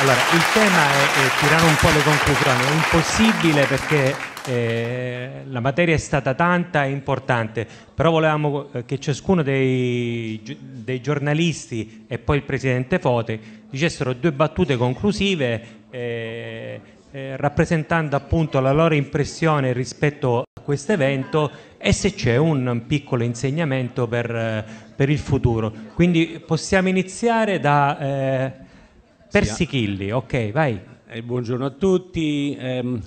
Allora, il tema è, è, tirare un po' le conclusioni, è impossibile perché eh, la materia è stata tanta e importante, però volevamo eh, che ciascuno dei, dei giornalisti e poi il presidente Fote dicessero due battute conclusive eh, eh, rappresentando appunto la loro impressione rispetto a questo evento e se c'è un piccolo insegnamento per, eh, per, il futuro. Quindi possiamo iniziare da eh, Persichilli, eh. ok, vai. Eh, buongiorno a tutti. Eh,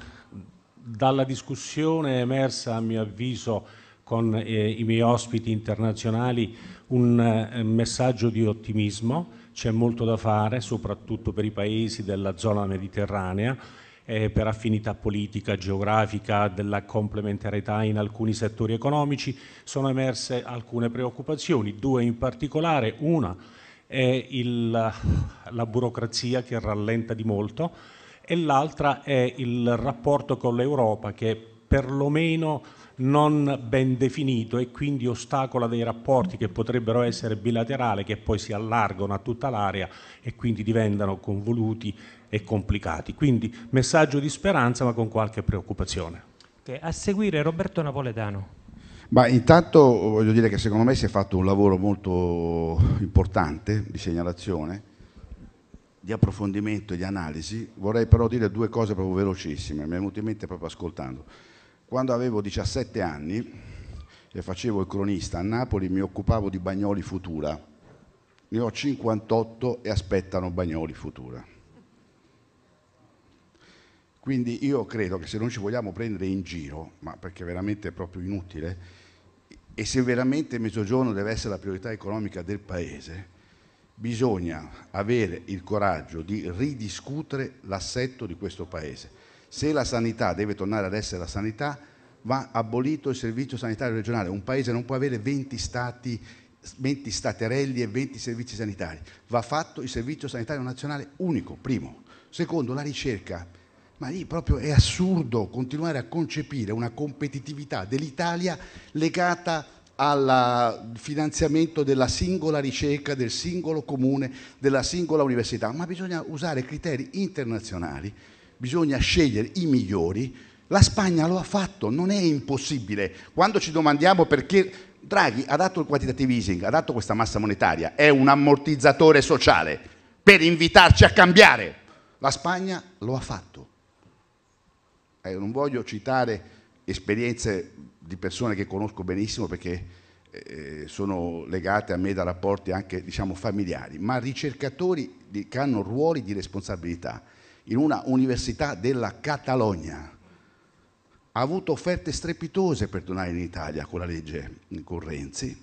dalla discussione è emersa, a mio avviso, con eh, i miei ospiti internazionali un messaggio di ottimismo. C'è molto da fare, soprattutto per i paesi della zona mediterranea eh, per affinità politica, geografica, della complementarietà in alcuni settori economici, sono emerse alcune preoccupazioni, due in particolare. Una è il, la burocrazia che rallenta di molto e l'altra è il rapporto con l'Europa che perlomeno non ben definito e quindi ostacola dei rapporti che potrebbero essere bilaterali, che poi si allargano a tutta l'area e quindi diventano convoluti e complicati. Quindi messaggio di speranza ma con qualche preoccupazione. Okay. A seguire Roberto Napoletano. Ma intanto voglio dire che secondo me si è fatto un lavoro molto importante di segnalazione, di approfondimento e di analisi. Vorrei però dire due cose proprio velocissime, mi è venuto in mente proprio ascoltando. Quando avevo 17 anni e facevo il cronista a Napoli mi occupavo di Bagnoli Futura. Ne ho 58 e aspettano Bagnoli Futura. Quindi io credo che se non ci vogliamo prendere in giro, ma perché veramente è proprio inutile, e se veramente il Mezzogiorno deve essere la priorità economica del Paese, bisogna avere il coraggio di ridiscutere l'assetto di questo Paese. Se la sanità deve tornare ad essere la sanità, va abolito il servizio sanitario regionale. Un Paese non può avere 20 stati 20 staterelli e 20 servizi sanitari. Va fatto il servizio sanitario nazionale unico, primo. Secondo, la ricerca ma lì proprio è assurdo continuare a concepire una competitività dell'Italia legata al finanziamento della singola ricerca, del singolo comune, della singola università, ma bisogna usare criteri internazionali, bisogna scegliere i migliori. La Spagna lo ha fatto, non è impossibile. Quando ci domandiamo perché Draghi ha dato il quantitative easing, ha dato questa massa monetaria, è un ammortizzatore sociale per invitarci a cambiare. La Spagna lo ha fatto eh, non voglio citare esperienze di persone che conosco benissimo perché eh, sono legate a me da rapporti anche diciamo, familiari, ma ricercatori di, che hanno ruoli di responsabilità in una università della Catalogna ha avuto offerte strepitose per tornare in Italia con la legge eh, con Renzi,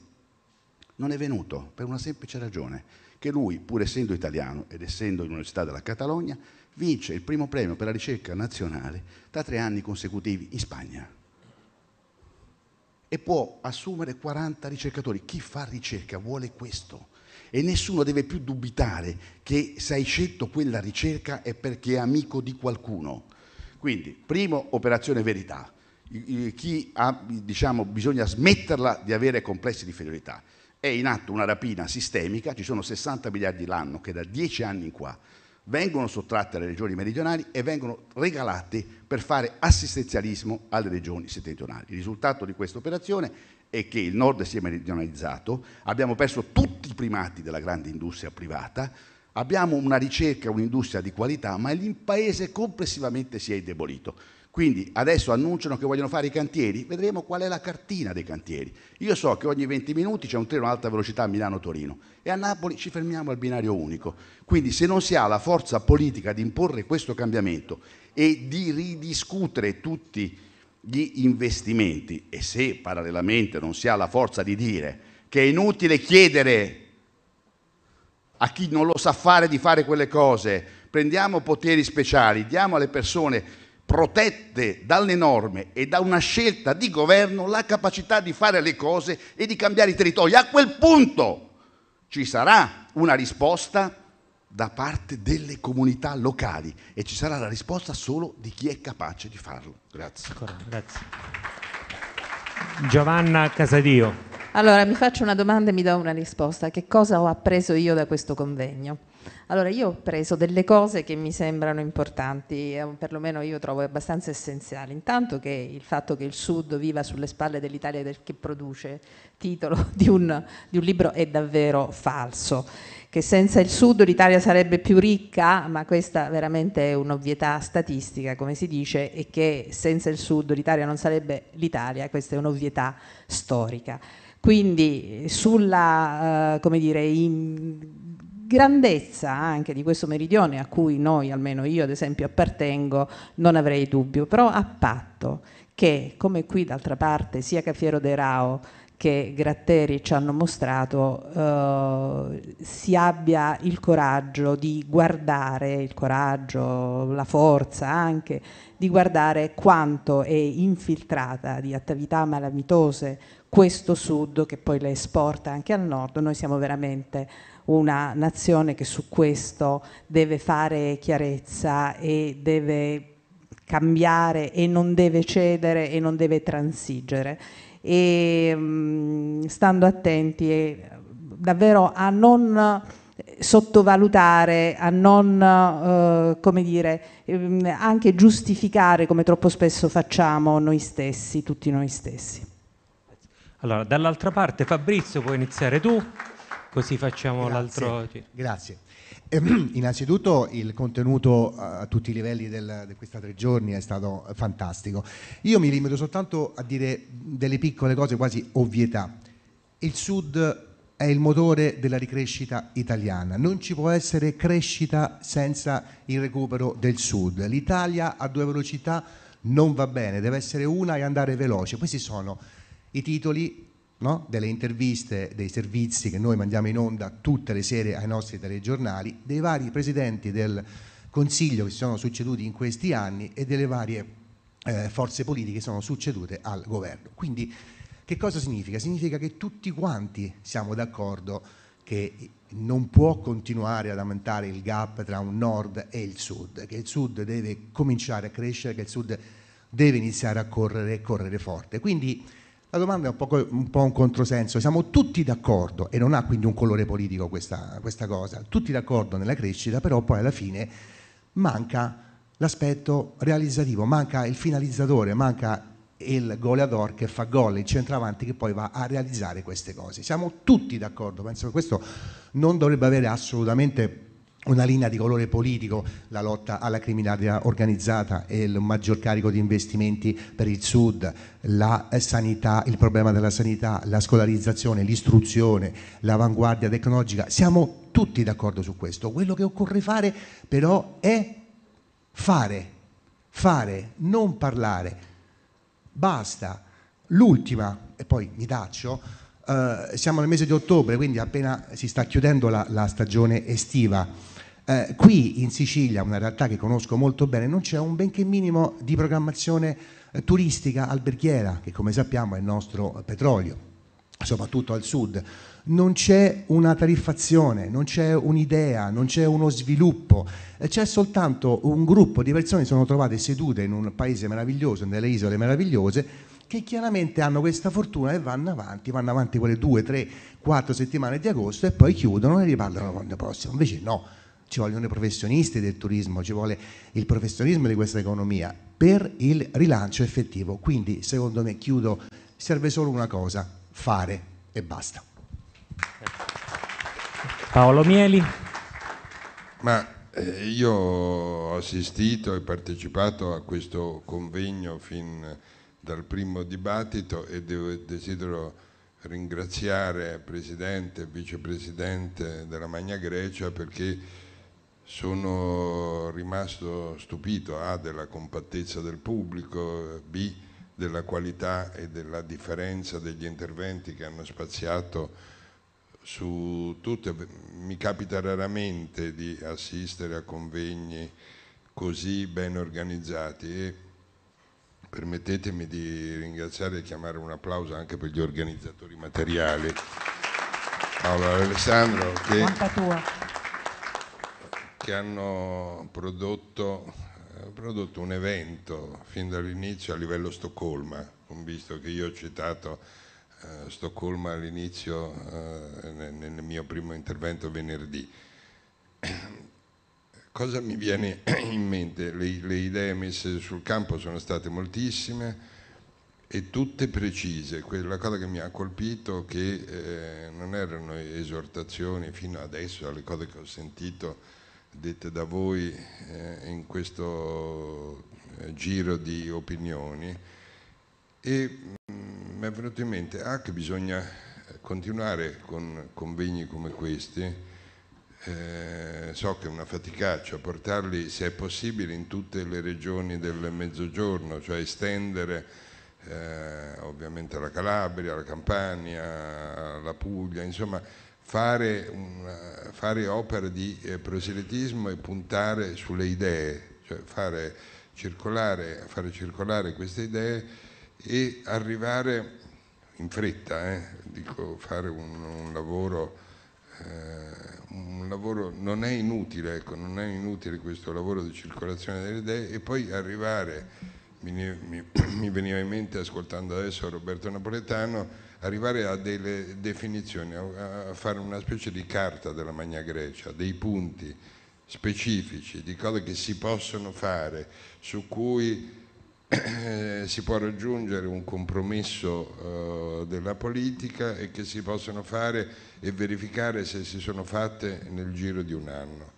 non è venuto per una semplice ragione, che lui, pur essendo italiano ed essendo in un'università della Catalogna, vince il primo premio per la ricerca nazionale da tre anni consecutivi in Spagna e può assumere 40 ricercatori. Chi fa ricerca vuole questo e nessuno deve più dubitare che se hai scelto quella ricerca è perché è amico di qualcuno. Quindi, primo, operazione verità. Chi ha, diciamo, bisogna smetterla di avere complessi di inferiorità. È in atto una rapina sistemica, ci sono 60 miliardi l'anno che da 10 anni in qua vengono sottratte alle Regioni meridionali e vengono regalate per fare assistenzialismo alle Regioni settentrionali. Il risultato di questa operazione è che il nord si è meridionalizzato, abbiamo perso tutti i primati della grande industria privata, abbiamo una ricerca, un'industria di qualità, ma il paese complessivamente si è indebolito. Quindi adesso annunciano che vogliono fare i cantieri, vedremo qual è la cartina dei cantieri. Io so che ogni 20 minuti c'è un treno ad alta velocità a Milano-Torino e a Napoli ci fermiamo al binario unico. Quindi se non si ha la forza politica di imporre questo cambiamento e di ridiscutere tutti gli investimenti e se parallelamente non si ha la forza di dire che è inutile chiedere a chi non lo sa fare di fare quelle cose, prendiamo poteri speciali, diamo alle persone protette dalle norme e da una scelta di governo la capacità di fare le cose e di cambiare i territori. A quel punto ci sarà una risposta da parte delle comunità locali e ci sarà la risposta solo di chi è capace di farlo. Grazie. Ancora, grazie. Giovanna Casadio. Allora, mi faccio una domanda e mi do una risposta. Che cosa ho appreso io da questo convegno? Allora, io ho preso delle cose che mi sembrano importanti, eh, perlomeno io trovo abbastanza essenziali. Intanto che il fatto che il Sud viva sulle spalle dell'Italia che produce, titolo di un, di un libro, è davvero falso che senza il sud l'Italia sarebbe più ricca, ma questa veramente è un'ovvietà statistica, come si dice, e che senza il sud l'Italia non sarebbe l'Italia, questa è un'ovvietà storica. Quindi eh, sulla, eh, come dire, in, grandezza anche di questo meridione a cui noi, almeno io ad esempio, appartengo, non avrei dubbio, però a patto che, come qui d'altra parte, sia Cafiero De Rao che Gratteri ci hanno mostrato, eh, si abbia il coraggio di guardare, il coraggio, la forza anche, di guardare quanto è infiltrata di attività malamitose questo sud che poi le esporta anche al nord, noi siamo veramente una nazione che su questo deve fare chiarezza e deve cambiare e non deve cedere e non deve transigere e mh, mm, stando attenti e eh, davvero a non eh, sottovalutare, a non eh, come dire, ehm, anche giustificare come troppo spesso facciamo noi stessi, tutti noi stessi. Allora, dall'altra parte Fabrizio puoi iniziare tu, così facciamo Grazie. l'altro Grazie. Eh, innanzitutto il contenuto eh, a tutti i livelli del, di questi tre giorni è stato fantastico. Io mi limito soltanto a dire delle piccole cose, quasi ovvietà. Il Sud è il motore della ricrescita italiana. Non ci può essere crescita senza il recupero del Sud. L'Italia a due velocità non va bene, deve essere una e andare veloce. Questi sono i titoli no? delle interviste, dei servizi che noi mandiamo in onda tutte le sere ai nostri telegiornali, dei vari presidenti del Consiglio che si sono succeduti in questi anni e delle varie eh, forze politiche che sono succedute al governo. Quindi che cosa significa? Significa che tutti quanti siamo d'accordo che non può continuare ad aumentare il gap tra un nord e il sud, che il sud deve cominciare a crescere, che il sud deve iniziare a correre e correre forte. Quindi la domanda è un po', un po', un controsenso. Siamo tutti d'accordo, e non ha quindi un colore politico questa, questa cosa, tutti d'accordo nella crescita, però poi alla fine manca l'aspetto realizzativo, manca il finalizzatore, manca il goleador che fa gol, il centravanti che poi va a realizzare queste cose. Siamo tutti d'accordo, penso che questo non dovrebbe avere assolutamente una linea di colore politico, la lotta alla criminalità organizzata e il maggior carico di investimenti per il sud, la sanità, il problema della sanità, la scolarizzazione, l'istruzione, l'avanguardia tecnologica. Siamo tutti d'accordo su questo. Quello che occorre fare però è fare, fare, non parlare. Basta. L'ultima, e poi mi taccio, Uh, siamo nel mese di ottobre, quindi appena si sta chiudendo la, la stagione estiva. Eh, qui in Sicilia, una realtà che conosco molto bene, non c'è un benché minimo di programmazione eh, turistica alberghiera, che come sappiamo è il nostro petrolio, soprattutto al sud. Non c'è una tariffazione, non c'è un'idea, non c'è uno sviluppo, eh, c'è soltanto un gruppo di persone che sono trovate sedute in un paese meraviglioso, nelle isole meravigliose, che chiaramente hanno questa fortuna e vanno avanti, vanno avanti quelle due, tre, quattro settimane di agosto e poi chiudono e ripartono l'anno prossimo. Invece no, ci vogliono i professionisti del turismo, ci vuole il professionismo di questa economia per il rilancio effettivo. Quindi, secondo me, chiudo, serve solo una cosa, fare e basta. Paolo Mieli. Ma eh, io ho assistito e partecipato a questo convegno fin dal primo dibattito e devo, desidero ringraziare Presidente e Vicepresidente della Magna Grecia perché sono rimasto stupito A della compattezza del pubblico, B della qualità e della differenza degli interventi che hanno spaziato su tutte. Mi capita raramente di assistere a convegni così ben organizzati e permettetemi di ringraziare e chiamare un applauso anche per gli organizzatori materiali. Paolo Alessandro che che hanno prodotto, eh, prodotto un evento fin dall'inizio a livello Stoccolma, visto che io ho citato eh, Stoccolma all'inizio eh, nel, nel mio primo intervento venerdì. Cosa mi viene in mente? Le, le idee messe sul campo sono state moltissime e tutte precise. Quella cosa che mi ha colpito è che eh, non erano esortazioni fino adesso alle cose che ho sentito dette da voi eh, in questo eh, giro di opinioni e mm, mi è venuto in mente ah, che bisogna continuare con convegni come questi. Eh, so che è una faticaccia cioè, portarli, se è possibile, in tutte le regioni del mezzogiorno, cioè estendere eh, ovviamente la Calabria, la Campania, la Puglia, insomma fare, una, eh, fare opere di eh, proselitismo e puntare sulle idee, cioè fare circolare, fare circolare queste idee e arrivare in fretta, eh, dico fare un, un lavoro eh, un lavoro non è inutile, ecco, non è inutile questo lavoro di circolazione delle idee e poi arrivare mi, veniva in mente ascoltando adesso Roberto Napoletano, arrivare a delle definizioni, a, fare una specie di carta della Magna Grecia, dei punti specifici di cose che si possono fare, su cui eh, si può raggiungere un compromesso eh, della politica e che si possono fare e verificare se si sono fatte nel giro di un anno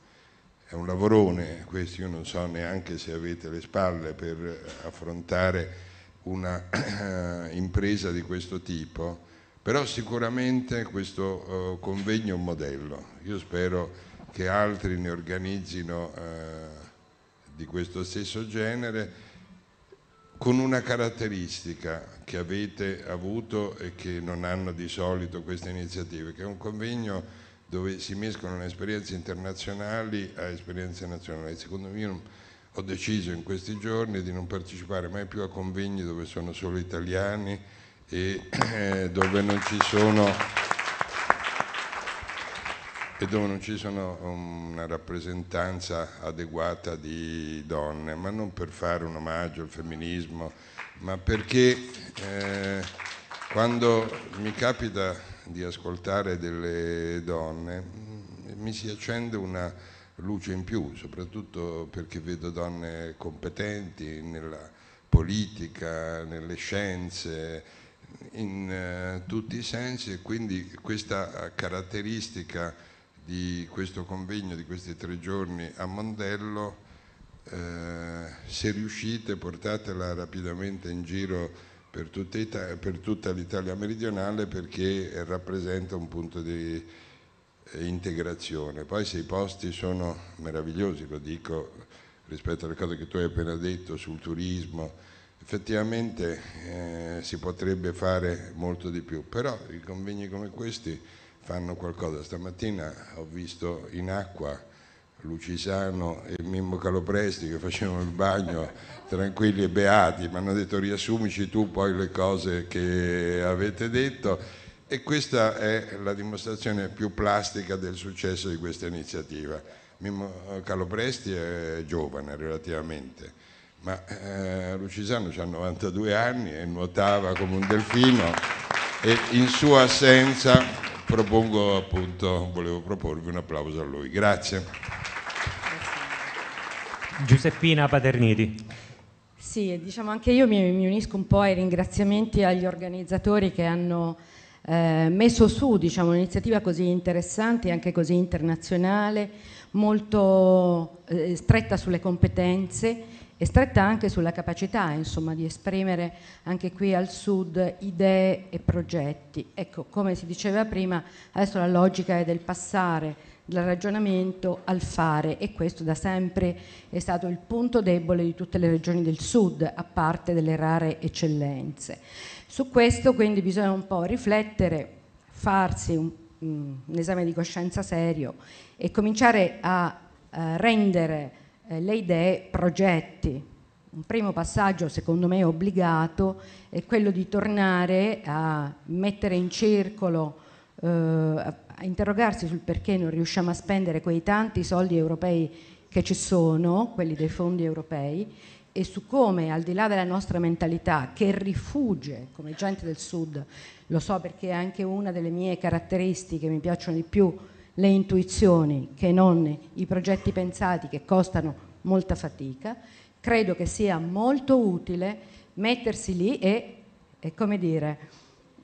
è un lavorone questo, io non so neanche se avete le spalle per affrontare una impresa di questo tipo, però sicuramente questo eh, convegno è un modello. Io spero che altri ne organizzino eh, di questo stesso genere con una caratteristica che avete avuto e che non hanno di solito queste iniziative, che è un convegno dove si mescolano esperienze internazionali a esperienze nazionali. Secondo me ho deciso in questi giorni di non partecipare mai più a convegni dove sono solo italiani e eh, dove non ci sono e dove non ci sono um, una rappresentanza adeguata di donne, ma non per fare un omaggio al femminismo, ma perché eh, quando mi capita di ascoltare delle donne mm, mi si accende una luce in più, soprattutto perché vedo donne competenti nella politica, nelle scienze, in uh, tutti i sensi e quindi questa caratteristica di questo convegno, di questi tre giorni a Mondello, eh, se riuscite portatela rapidamente in giro per, per tutta l'Italia meridionale perché rappresenta un punto di integrazione. Poi se i posti sono meravigliosi, lo dico rispetto alle cose che tu hai appena detto sul turismo, effettivamente eh, si potrebbe fare molto di più, però i convegni come questi fanno qualcosa. Stamattina ho visto in acqua Lucisano e Mimmo Calopresti che facevano il bagno tranquilli e beati, mi hanno detto riassumici tu poi le cose che avete detto e questa è la dimostrazione più plastica del successo di questa iniziativa. Mimmo Calopresti è giovane relativamente, ma eh, Lucisano ha 92 anni e nuotava come un delfino e in sua assenza propongo appunto, volevo proporvi un applauso a lui. Grazie. Giuseppina Paterniti. Sì, diciamo anche io mi, mi, unisco un po' ai ringraziamenti agli organizzatori che hanno eh, messo su diciamo, un'iniziativa così interessante e anche così internazionale, molto eh, stretta sulle competenze e stretta anche sulla capacità insomma, di esprimere anche qui al sud idee e progetti. Ecco, come si diceva prima, adesso la logica è del passare dal ragionamento al fare e questo da sempre è stato il punto debole di tutte le regioni del sud, a parte delle rare eccellenze. Su questo quindi bisogna un po' riflettere, farsi un, mm, un esame di coscienza serio e cominciare a, a eh, rendere eh, le idee progetti, un primo passaggio secondo me obbligato è quello di tornare a mettere in circolo, eh, a interrogarsi sul perché non riusciamo a spendere quei tanti soldi europei che ci sono, quelli dei fondi europei, e su come, al di là della nostra mentalità, che rifugge come gente del sud, lo so perché è anche una delle mie caratteristiche, mi piacciono di più le intuizioni che non i progetti pensati che costano molta fatica, credo che sia molto utile mettersi lì e, e come dire,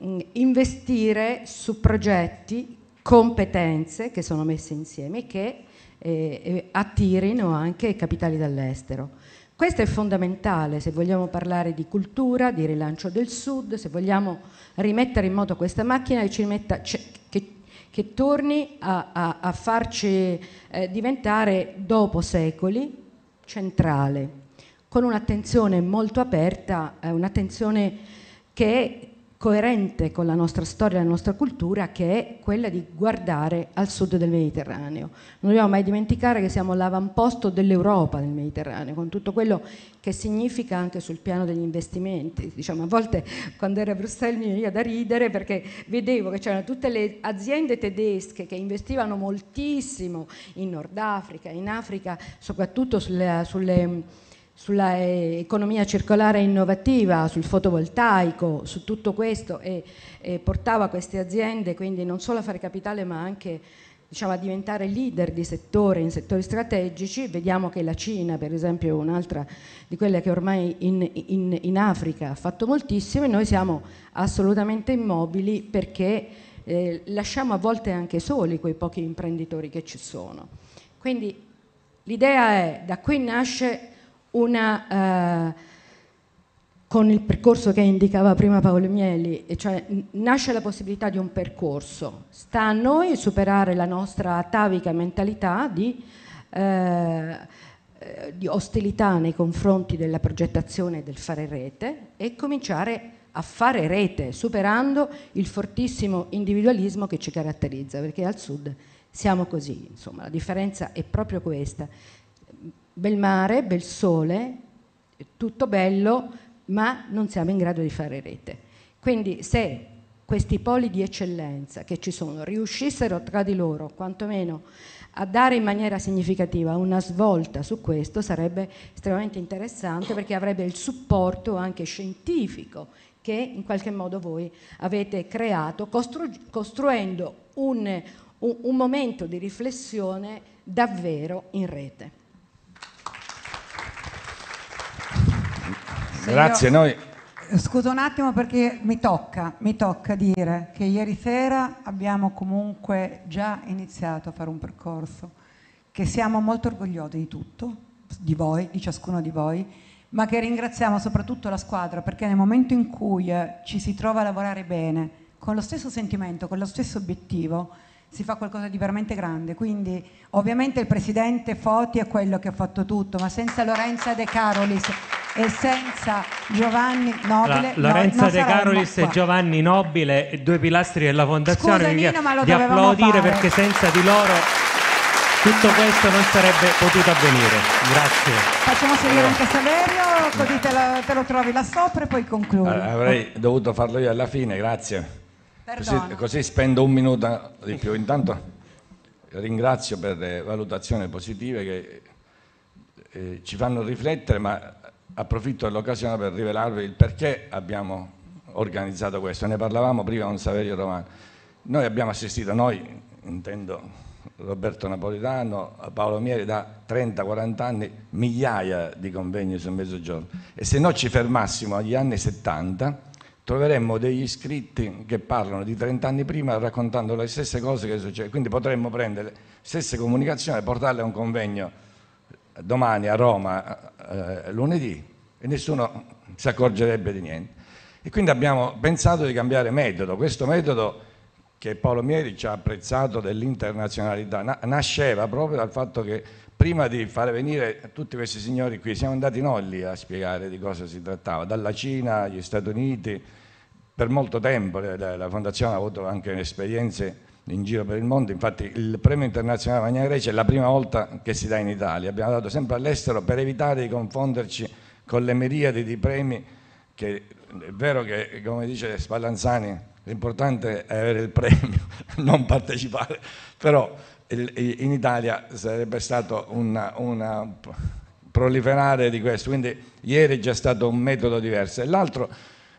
mm, investire su progetti competenze che sono messe insieme e che eh, eh attirino anche capitali dall'estero. Questo è fondamentale se vogliamo parlare di cultura, di rilancio del Sud, se vogliamo rimettere in moto questa macchina e ci metta, che, che torni a, a, a farci eh, diventare dopo secoli centrale, con un'attenzione molto aperta, eh, un'attenzione che coerente con la nostra storia e la nostra cultura, che è quella di guardare al sud del Mediterraneo. Non dobbiamo mai dimenticare che siamo l'avamposto dell'Europa nel Mediterraneo, con tutto quello che significa anche sul piano degli investimenti. Diciamo, a volte quando ero a Bruxelles mi veniva da ridere perché vedevo che c'erano tutte le aziende tedesche che investivano moltissimo in Nord Africa, in Africa, soprattutto sulle, sulle sulla eh, economia circolare innovativa, sul fotovoltaico, su tutto questo e, e portava queste aziende quindi non solo a fare capitale ma anche diciamo, a diventare leader di settore in settori strategici. Vediamo che la Cina, per esempio, è un'altra di quelle che ormai in, in, in, Africa ha fatto moltissimo e noi siamo assolutamente immobili perché eh, lasciamo a volte anche soli quei pochi imprenditori che ci sono. Quindi l'idea è, da qui nasce una, eh, con il percorso che indicava prima Paolo Mieli, cioè nasce la possibilità di un percorso, sta a noi superare la nostra atavica mentalità di, eh, eh di ostilità nei confronti della progettazione e del fare rete e cominciare a fare rete, superando il fortissimo individualismo che ci caratterizza, perché al sud siamo così, insomma, la differenza è proprio questa bel mare, bel sole, tutto bello, ma non siamo in grado di fare rete. Quindi se questi poli di eccellenza che ci sono riuscissero tra di loro, quantomeno a dare in maniera significativa una svolta su questo, sarebbe estremamente interessante perché avrebbe il supporto anche scientifico che in qualche modo voi avete creato, costru- costruendo un, un, un momento di riflessione davvero in rete. Grazie, noi... Scusa un attimo perché mi tocca, mi tocca dire che ieri sera abbiamo comunque già iniziato a fare un percorso, che siamo molto orgogliosi di tutto, di voi, di ciascuno di voi, ma che ringraziamo soprattutto la squadra perché nel momento in cui eh, ci si trova a lavorare bene, con lo stesso sentimento, con lo stesso obiettivo, si fa qualcosa di veramente grande. Quindi ovviamente il presidente Foti è quello che ha fatto tutto, ma senza Lorenza De Carolis e senza Giovanni Nobile. La, Lorenzo no, De Carolis e Giovanni Nobile, due pilastri della fondazione, Scusami, Nino, ma lo di applaudire fare. perché senza di loro tutto questo non sarebbe potuto avvenire. Grazie. Facciamo seguire anche Saverio, così te lo, te lo trovi là sopra e poi concludo. Allora, avrei dovuto farlo io alla fine, grazie. Così, così, spendo un minuto di più. Intanto ringrazio per le valutazioni positive che eh, ci fanno riflettere, ma approfitto dell'occasione per rivelarvi il perché abbiamo organizzato questo. Ne parlavamo prima con Saverio Romano. Noi abbiamo assistito, noi intendo Roberto Napolitano, Paolo Mieri, da 30-40 anni migliaia di convegni sul mezzogiorno. E se noi ci fermassimo agli anni 70, troveremmo degli iscritti che parlano di 30 anni prima raccontando le stesse cose che succedono. Quindi potremmo prendere le stesse comunicazioni e portarle a un convegno domani a Roma eh, eh, lunedì e nessuno si accorgerebbe di niente. E quindi abbiamo pensato di cambiare metodo. Questo metodo che Paolo Mieri ci ha apprezzato dell'internazionalità na- nasceva proprio dal fatto che prima di fare venire tutti questi signori qui, siamo andati noi lì a spiegare di cosa si trattava, dalla Cina agli Stati Uniti, per molto tempo la, la Fondazione ha avuto anche esperienze in giro per il mondo, infatti il premio internazionale Magna Grecia è la prima volta che si dà in Italia, abbiamo dato sempre all'estero per evitare di confonderci con le miriadi di premi che è vero che come dice Spallanzani l'importante è avere il premio, non partecipare, però in Italia sarebbe stato un proliferare di questo, quindi ieri è già stato un metodo diverso e l'altro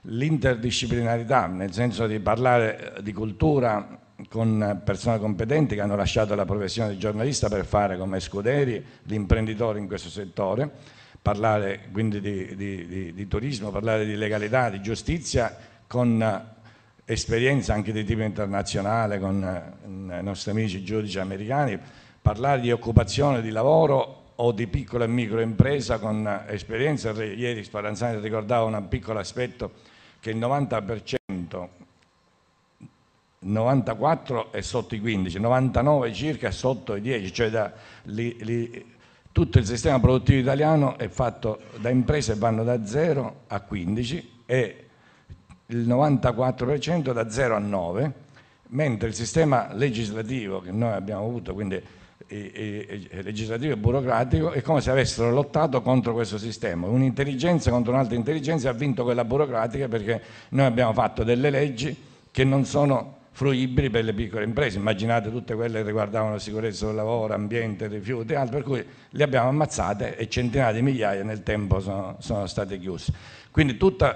l'interdisciplinarità, nel senso di parlare di cultura con persone competenti che hanno lasciato la professione di giornalista per fare come Scuderi l'imprenditore in questo settore, parlare quindi di, di, di, di turismo, parlare di legalità, di giustizia con eh, esperienza anche di tipo internazionale con eh, i nostri amici giudici americani, parlare di occupazione, di lavoro o di piccola e micro impresa con eh, esperienza. Ieri Sparanzani ricordava un piccolo aspetto che il 90% 94 è sotto i 15, 99 circa è sotto i 10, cioè da, li, li, tutto il sistema produttivo italiano è fatto da imprese che vanno da 0 a 15 e il 94% da 0 a 9, mentre il sistema legislativo che noi abbiamo avuto, quindi legislativo e burocratico, è come se avessero lottato contro questo sistema. Un'intelligenza contro un'altra intelligenza ha vinto quella burocratica perché noi abbiamo fatto delle leggi che non sono fruibili per le piccole imprese. Immaginate tutte quelle che riguardavano sicurezza del lavoro, ambiente, rifiuti e altro, per cui le abbiamo ammazzate e centinaia di migliaia nel tempo sono, sono state chiuse. Quindi tutto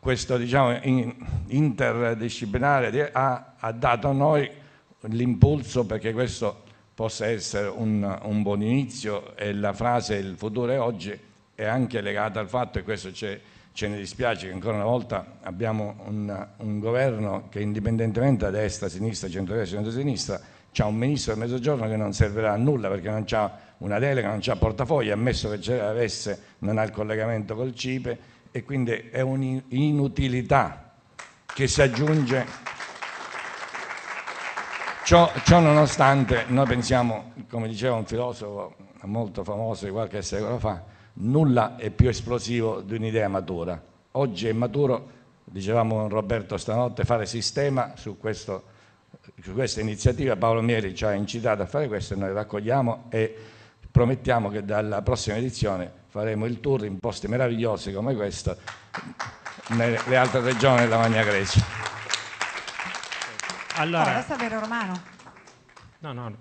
questo diciamo, interdisciplinare ha, ha, dato a noi l'impulso perché questo possa essere un, un buon inizio e la frase il futuro è oggi è anche legata al fatto, che questo c'è Ce ne dispiace che ancora una volta abbiamo un, un governo che indipendentemente da destra, sinistra, centrodestra, centrosinistra, c'è un ministro del mezzogiorno che non servirà a nulla perché non ha una delega, non ha portafogli, ammesso che ce l'avesse non ha il collegamento col CIPE e quindi è un'inutilità che si aggiunge Ciò, ciò, nonostante noi pensiamo, come diceva un filosofo molto famoso di qualche secolo fa, nulla è più esplosivo di un'idea matura. Oggi è maturo, dicevamo con Roberto stanotte, fare sistema su, questo, su questa iniziativa. Paolo Mieri ci ha incitato a fare questo e noi raccogliamo e promettiamo che dalla prossima edizione faremo il tour in posti meravigliosi come questo nelle altre regioni della Magna Grecia. Allora, oh, resta vero romano? No, no.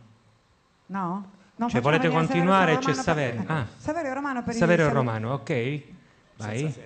No? No, cioè volete continuare? C'è Saverio. Per... Ah. Saverio Romano per Saverio inizio. Romano, ok. Vai. Senza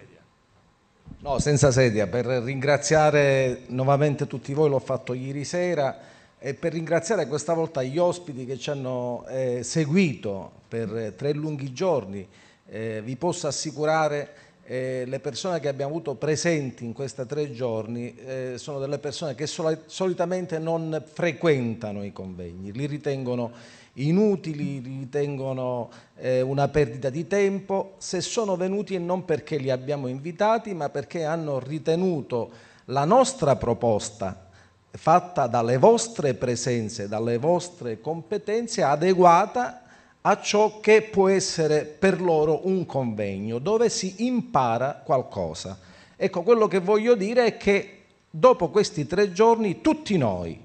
no, senza sedia, per ringraziare nuovamente tutti voi, l'ho fatto ieri sera e per ringraziare questa volta gli ospiti che ci hanno eh, seguito per eh, tre lunghi giorni. Eh, vi posso assicurare eh, le persone che abbiamo avuto presenti in questi tre giorni eh, sono delle persone che sol solitamente non frequentano i convegni, li ritengono inutili, ritengono eh, una perdita di tempo, se sono venuti e non perché li abbiamo invitati, ma perché hanno ritenuto la nostra proposta fatta dalle vostre presenze, dalle vostre competenze adeguata a ciò che può essere per loro un convegno, dove si impara qualcosa. Ecco, quello che voglio dire è che dopo questi tre giorni tutti noi,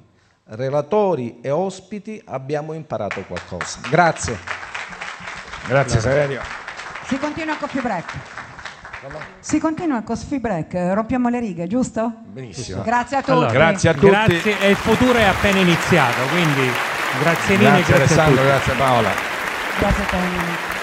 relatori e ospiti abbiamo imparato qualcosa. Grazie. Grazie Saverio. Si continua a coffee break. Si continua a coffee break, rompiamo le righe, giusto? Benissimo. Grazie a tutti. Allora, grazie a tutti. Grazie, e il futuro è appena iniziato, quindi grazie mille. Grazie, grazie Alessandro, grazie Paola. Grazie a te.